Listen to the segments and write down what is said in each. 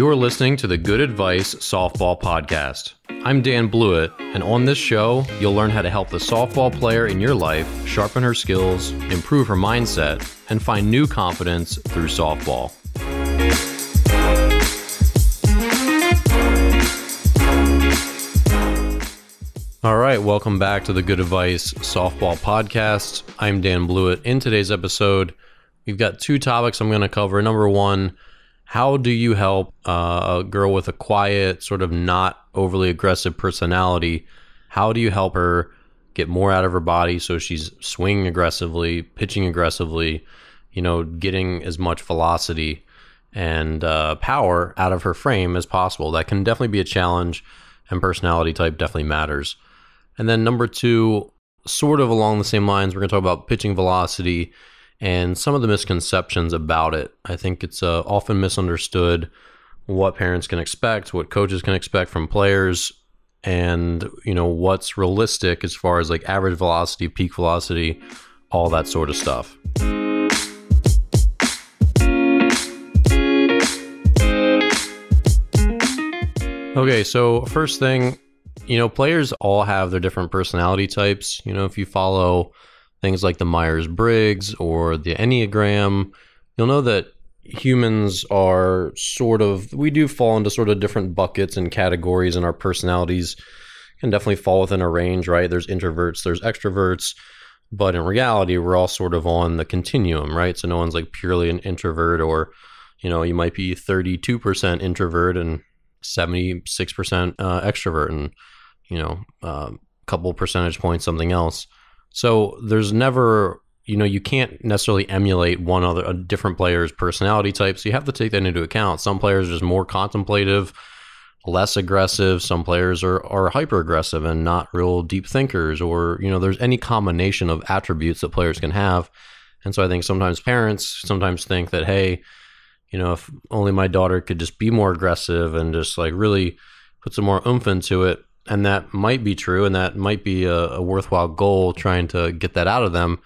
You are listening to the Good Advice Softball Podcast. I'm Dan Blewett, and on this show, you'll learn how to help the softball player in your life sharpen her skills, improve her mindset, and find new confidence through softball. All right, welcome back to the Good Advice Softball Podcast. I'm Dan Blewett. In today's episode, we've got two topics I'm going to cover. Number one, how do you help uh, a girl with a quiet, sort of not overly aggressive personality? How do you help her get more out of her body so she's swinging aggressively, pitching aggressively, you know, getting as much velocity and uh, power out of her frame as possible? That can definitely be a challenge, and personality type definitely matters. And then number two, sort of along the same lines, we're going to talk about pitching velocity and some of the misconceptions about it. I think it's uh, often misunderstood what parents can expect, what coaches can expect from players, and you know what's realistic as far as like average velocity, peak velocity, all that sort of stuff. Okay, so first thing, you know, players all have their different personality types. You know, if you follow things like the Myers Briggs or the Enneagram, you'll know that humans are sort of, we do fall into sort of different buckets and categories, and our personalities can definitely fall within a range, right? There's introverts, there's extroverts, but in reality, we're all sort of on the continuum, right? So no one's like purely an introvert, or, you know, you might be 32% introvert and 76% uh, extrovert, and, you know, a uh, couple percentage points, something else. So there's never, you know, you can't necessarily emulate one other, a different player's personality type. So you have to take that into account. Some players are just more contemplative, less aggressive. Some players are, are hyper aggressive and not real deep thinkers, or, you know, there's any combination of attributes that players can have. And so I think sometimes parents sometimes think that, hey, you know, if only my daughter could just be more aggressive and just like really put some more oomph into it, and that might be true and that might be a, a, worthwhile goal trying to get that out of them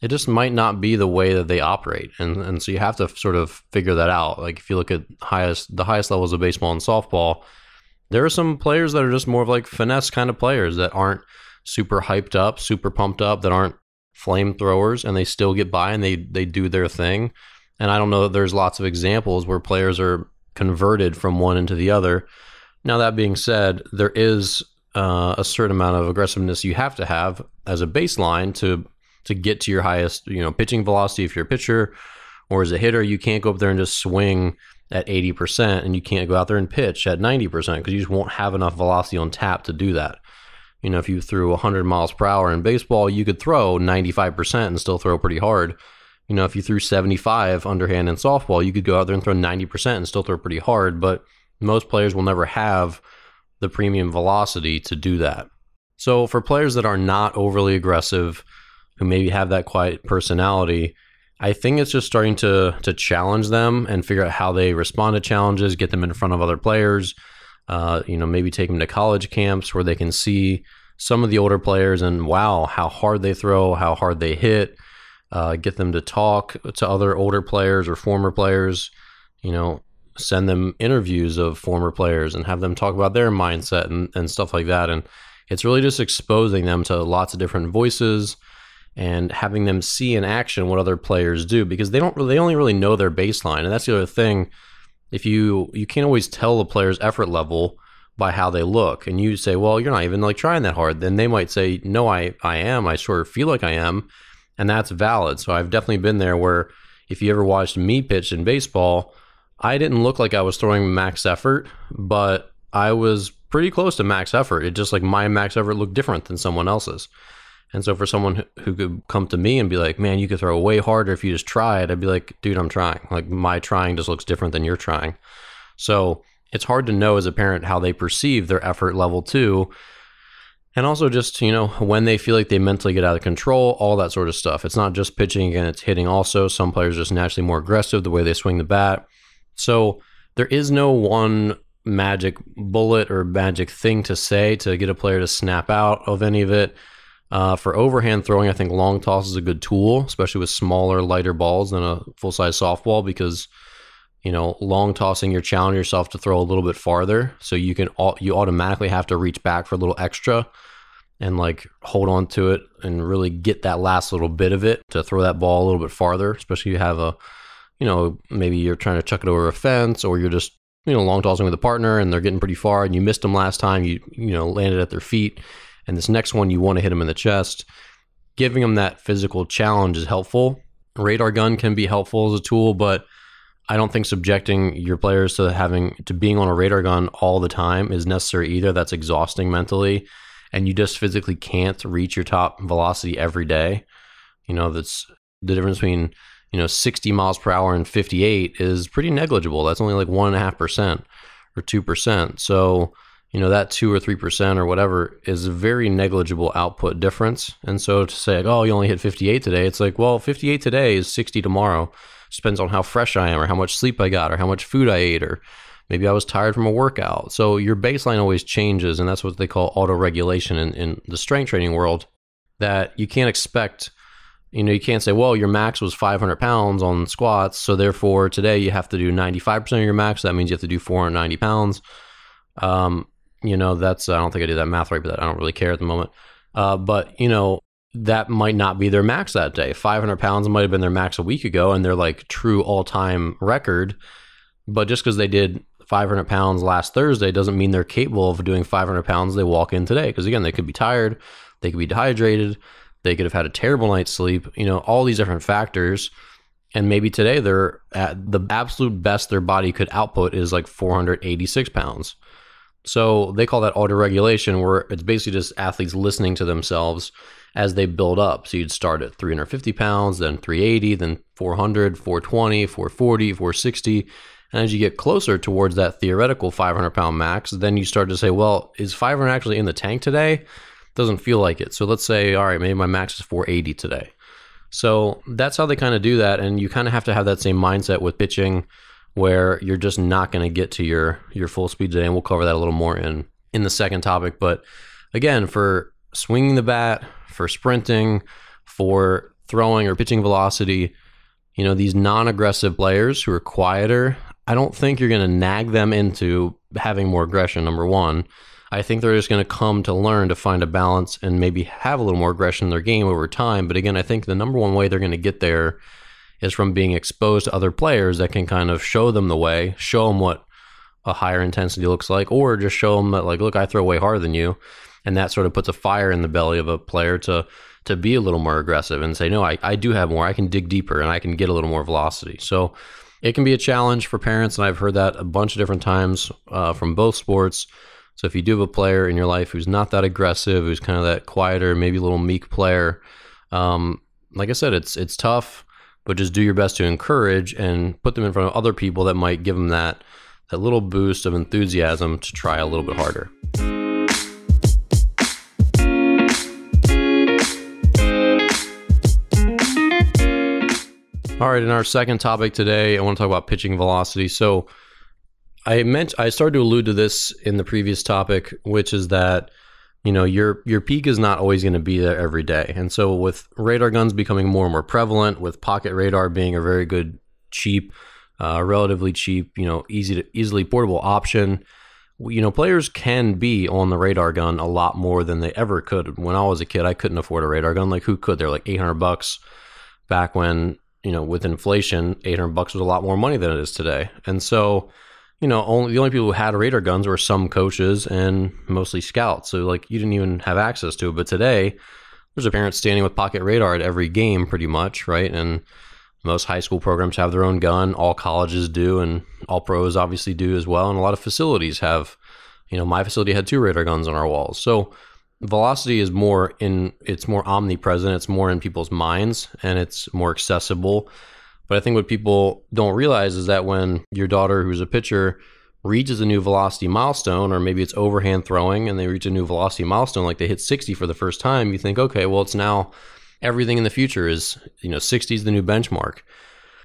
it just might not be the way that they operate and and so you have to sort of figure that out like if you look at highest the highest levels of baseball and softball there are some players that are just more of like finesse kind of players that aren't super hyped up super pumped up that aren't flamethrowers and they still get by and they they do their thing and i don't know that there's lots of examples where players are converted from one into the other now, that being said, there is uh, a certain amount of aggressiveness you have to have as a baseline to to get to your highest, you know, pitching velocity if you're a pitcher or as a hitter, you can't go up there and just swing at 80% and you can't go out there and pitch at 90% because you just won't have enough velocity on tap to do that. You know, if you threw 100 miles per hour in baseball, you could throw 95% and still throw pretty hard. You know, if you threw 75 underhand in softball, you could go out there and throw 90% and still throw pretty hard, but most players will never have the premium velocity to do that. So for players that are not overly aggressive, who maybe have that quiet personality, I think it's just starting to to challenge them and figure out how they respond to challenges, get them in front of other players. Uh, you know, maybe take them to college camps where they can see some of the older players and wow, how hard they throw, how hard they hit. Uh, get them to talk to other older players or former players. You know, send them interviews of former players and have them talk about their mindset and, and stuff like that. And it's really just exposing them to lots of different voices and having them see in action what other players do because they don't they only really know their baseline. And that's the other thing. If you you can't always tell a player's effort level by how they look and you say, well, you're not even like trying that hard, then they might say, no, I, I am. I sort of feel like I am. And that's valid. So I've definitely been there where if you ever watched me pitch in baseball, I didn't look like I was throwing max effort, but I was pretty close to max effort. It just like my max effort looked different than someone else's. And so for someone who could come to me and be like, "Man, you could throw way harder if you just tried," I'd be like, "Dude, I'm trying. Like my trying just looks different than your trying." So it's hard to know as a parent how they perceive their effort level too. And also just, you know, when they feel like they mentally get out of control, all that sort of stuff. It's not just pitching again, it's hitting also. Some players just naturally more aggressive the way they swing the bat. So there is no one magic bullet or magic thing to say to get a player to snap out of any of it. Uh, for overhand throwing, I think long toss is a good tool, especially with smaller, lighter balls than a full size softball, because you know long tossing you're challenging yourself to throw a little bit farther, so you can you automatically have to reach back for a little extra and like hold on to it and really get that last little bit of it to throw that ball a little bit farther, especially if you have a you know, maybe you're trying to chuck it over a fence or you're just, you know, long tossing with a partner and they're getting pretty far and you missed them last time, you, you know, landed at their feet. And this next one, you want to hit them in the chest. Giving them that physical challenge is helpful. Radar gun can be helpful as a tool, but I don't think subjecting your players to having to being on a radar gun all the time is necessary either. That's exhausting mentally, and you just physically can't reach your top velocity every day. You know, that's the difference between you know 60 miles per hour and 58 is pretty negligible that's only like 1.5% or 2% so you know that 2 or 3% or whatever is a very negligible output difference and so to say like, oh you only hit 58 today it's like well 58 today is 60 tomorrow it depends on how fresh i am or how much sleep i got or how much food i ate or maybe i was tired from a workout so your baseline always changes and that's what they call auto regulation in, in the strength training world that you can't expect you know, you can't say, well, your max was 500 pounds on squats. So therefore, today you have to do 95% of your max. That means you have to do 490 pounds. Um, you know, that's, I don't think I did that math right, but I don't really care at the moment. Uh, but, you know, that might not be their max that day. 500 pounds might have been their max a week ago and they're like true all time record. But just because they did 500 pounds last Thursday doesn't mean they're capable of doing 500 pounds they walk in today. Because again, they could be tired, they could be dehydrated they could have had a terrible night's sleep, you know, all these different factors. And maybe today they're at the absolute best their body could output is like 486 pounds. So they call that autoregulation, where it's basically just athletes listening to themselves as they build up. So you'd start at 350 pounds, then 380, then 400, 420, 440, 460. And as you get closer towards that theoretical 500 pound max, then you start to say, well, is 500 actually in the tank today? doesn't feel like it. So let's say, all right, maybe my max is 480 today. So that's how they kind of do that. And you kind of have to have that same mindset with pitching where you're just not going to get to your, your full speed today. And we'll cover that a little more in, in the second topic. But again, for swinging the bat, for sprinting, for throwing or pitching velocity, you know, these non aggressive players who are quieter, I don't think you're going to nag them into having more aggression, number one. I think they're just going to come to learn to find a balance and maybe have a little more aggression in their game over time. But again, I think the number one way they're going to get there is from being exposed to other players that can kind of show them the way, show them what a higher intensity looks like, or just show them that like, look, I throw way harder than you, and that sort of puts a fire in the belly of a player to to be a little more aggressive and say, no, I, I do have more. I can dig deeper and I can get a little more velocity. So it can be a challenge for parents, and I've heard that a bunch of different times uh, from both sports. So if you do have a player in your life who's not that aggressive, who's kind of that quieter, maybe a little meek player, um, like I said, it's it's tough, but just do your best to encourage and put them in front of other people that might give them that that little boost of enthusiasm to try a little bit harder. All right, in our second topic today, I want to talk about pitching velocity. So I meant I started to allude to this in the previous topic, which is that you know your your peak is not always going to be there every day, and so with radar guns becoming more and more prevalent, with pocket radar being a very good, cheap, uh, relatively cheap, you know, easy to easily portable option, you know, players can be on the radar gun a lot more than they ever could. When I was a kid, I couldn't afford a radar gun. Like who could? They're like eight hundred bucks back when you know with inflation, eight hundred bucks was a lot more money than it is today, and so you know, only the only people who had radar guns were some coaches and mostly scouts. So like you didn't even have access to it. But today, there's a parent standing with pocket radar at every game, pretty much, right? And most high school programs have their own gun. All colleges do, and all pros obviously do as well. And a lot of facilities have. You know, my facility had two radar guns on our walls. So velocity is more in it's more omnipresent. It's more in people's minds, and it's more accessible but I think what people don't realize is that when your daughter, who's a pitcher, reaches a new velocity milestone, or maybe it's overhand throwing and they reach a new velocity milestone, like they hit 60 for the first time, you think, okay, well, it's now everything in the future is, you know, 60 is the new benchmark.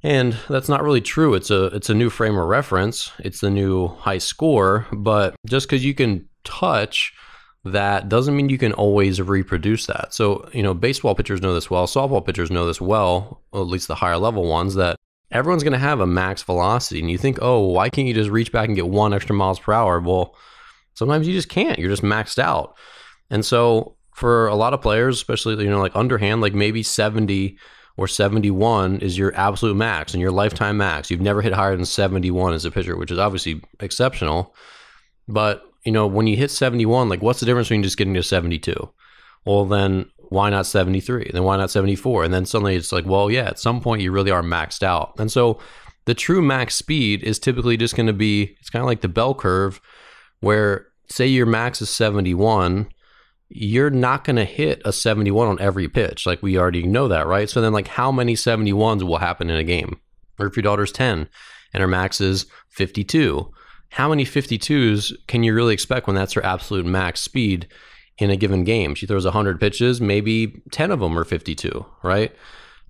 And that's not really true. It's a it's a new frame of reference. It's the new high score, but just cuz you can touch that doesn't mean you can always reproduce that. So, you know, baseball pitchers know this well, softball pitchers know this well, at least the higher level ones, that everyone's going to have a max velocity. And you think, oh, why can't you just reach back and get one extra miles per hour? Well, sometimes you just can't. You're just maxed out. And so, for a lot of players, especially, you know, like underhand, like maybe 70 or 71 is your absolute max and your lifetime max. You've never hit higher than 71 as a pitcher, which is obviously exceptional. But you know, when you hit 71, like what's the difference between just getting to 72? Well, then why not 73? Then why not 74? And then suddenly it's like, well, yeah, at some point you really are maxed out. And so the true max speed is typically just going to be, it's kind of like the bell curve where say your max is 71 you're not going to hit a 71 on every pitch. Like we already know that, right? So then, like, how many 71s will happen in a game? Or if your daughter's 10 and her max is 52, how many 52s can you really expect when that's her absolute max speed in a given game? She throws 100 pitches, maybe 10 of them are 52, right?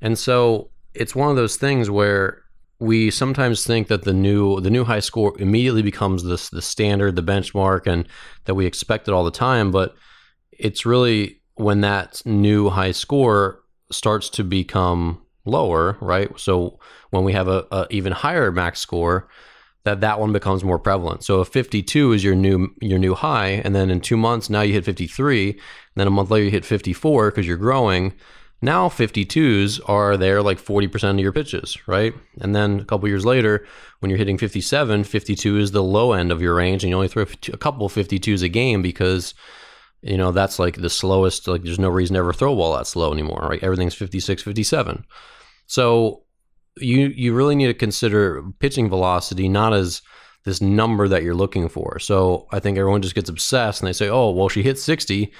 And so it's one of those things where we sometimes think that the new the new high score immediately becomes this the standard, the benchmark, and that we expect it all the time. But it's really when that new high score starts to become lower, right? So when we have a, a even higher max score, that that one becomes more prevalent. So if 52 is your new your new high, and then in two months now you hit 53, and then a month later you hit 54 because you're growing. Now 52s are there like 40% of your pitches, right? And then a couple years later, when you're hitting 57, 52 is the low end of your range, and you only throw a couple 52s a game because you know that's like the slowest. Like there's no reason to ever throw a ball that slow anymore, right? Everything's 56, 57. So you you really need to consider pitching velocity not as this number that you're looking for. So I think everyone just gets obsessed and they say, "Oh, well, she hit 60.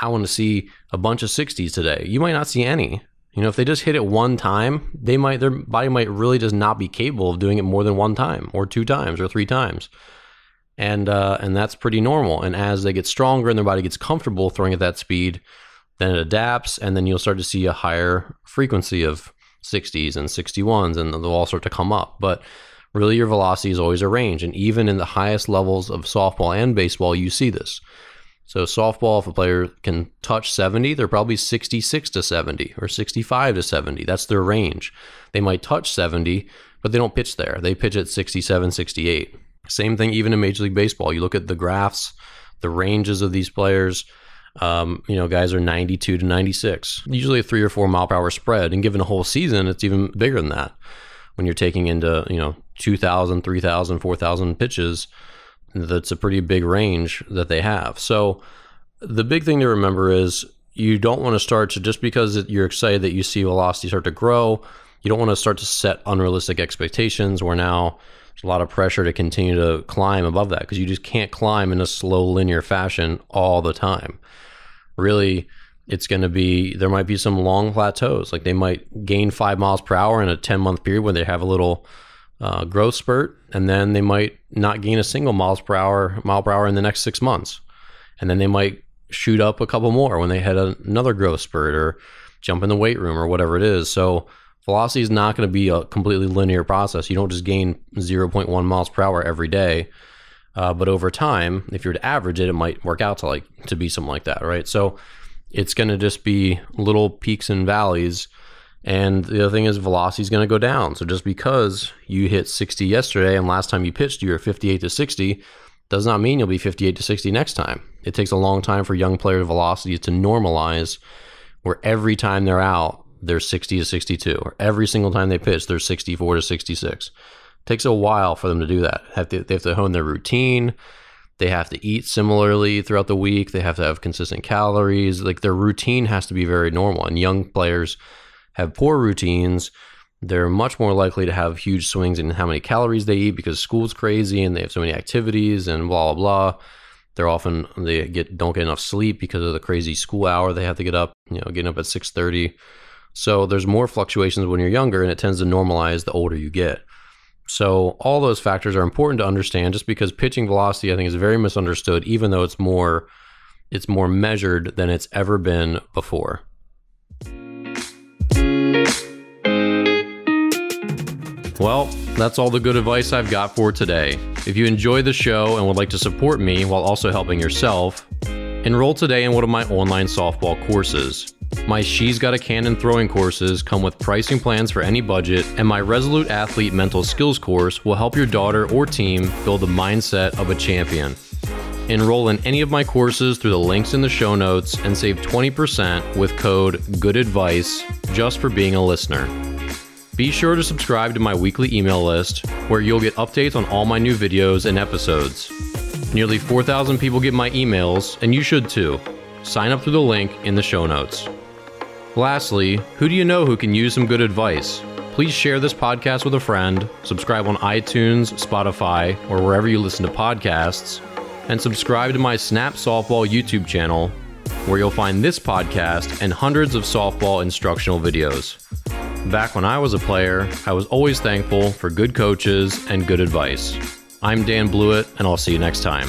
I want to see a bunch of 60s today." You might not see any. You know, if they just hit it one time, they might their body might really just not be capable of doing it more than one time, or two times, or three times, and uh, and that's pretty normal. And as they get stronger and their body gets comfortable throwing at that speed, then it adapts, and then you'll start to see a higher frequency of 60s and 61s, and they'll all start to come up. But really, your velocity is always a range. And even in the highest levels of softball and baseball, you see this. So, softball, if a player can touch 70, they're probably 66 to 70 or 65 to 70. That's their range. They might touch 70, but they don't pitch there. They pitch at 67, 68. Same thing even in Major League Baseball. You look at the graphs, the ranges of these players um, you know, guys are 92 to 96, usually a three or four mile per hour spread. And given a whole season, it's even bigger than that. When you're taking into, you know, 2,000, 3,000, 4,000 pitches, that's a pretty big range that they have. So the big thing to remember is you don't want to start to just because you're excited that you see velocity start to grow you don't want to start to set unrealistic expectations where now there's a lot of pressure to continue to climb above that because you just can't climb in a slow linear fashion all the time. Really, it's going to be there might be some long plateaus. Like they might gain five miles per hour in a 10 month period when they have a little uh, growth spurt, and then they might not gain a single miles per hour mile per hour in the next six months, and then they might shoot up a couple more when they had another growth spurt or jump in the weight room or whatever it is. So velocity is not going to be a completely linear process. You don't just gain 0.1 miles per hour every day. Uh, but over time, if you were to average it, it might work out to like to be something like that, right? So it's going to just be little peaks and valleys. And the other thing is velocity is going to go down. So just because you hit 60 yesterday and last time you pitched you were 58 to 60 does not mean you'll be 58 to 60 next time. It takes a long time for young player velocity to normalize where every time they're out they're 60 to 62, or every single time they pitch, they're 64 to 66. It takes a while for them to do that. Have to, they have to hone their routine. They have to eat similarly throughout the week. They have to have consistent calories. Like their routine has to be very normal. And young players have poor routines. They're much more likely to have huge swings in how many calories they eat because school's crazy and they have so many activities and blah blah blah they're often they get don't get enough sleep because of the crazy school hour they have to get up you know getting up at 6.30 so there's more fluctuations when you're younger, and it tends to normalize the older you get. So all those factors are important to understand. Just because pitching velocity, I think, is very misunderstood, even though it's more it's more measured than it's ever been before. Well, that's all the good advice I've got for today. If you enjoy the show and would like to support me while also helping yourself, enroll today in one of my online softball courses. My She's Got a Cannon throwing courses come with pricing plans for any budget, and my Resolute Athlete mental skills course will help your daughter or team build the mindset of a champion. Enroll in any of my courses through the links in the show notes and save 20% with code Good Advice just for being a listener. Be sure to subscribe to my weekly email list where you'll get updates on all my new videos and episodes. Nearly 4,000 people get my emails, and you should too. Sign up through the link in the show notes. Lastly, who do you know who can use some good advice? Please share this podcast with a friend, subscribe on iTunes, Spotify, or wherever you listen to podcasts, and subscribe to my Snap Softball YouTube channel, where you'll find this podcast and hundreds of softball instructional videos. Back when I was a player, I was always thankful for good coaches and good advice. I'm Dan Blewett, and I'll see you next time.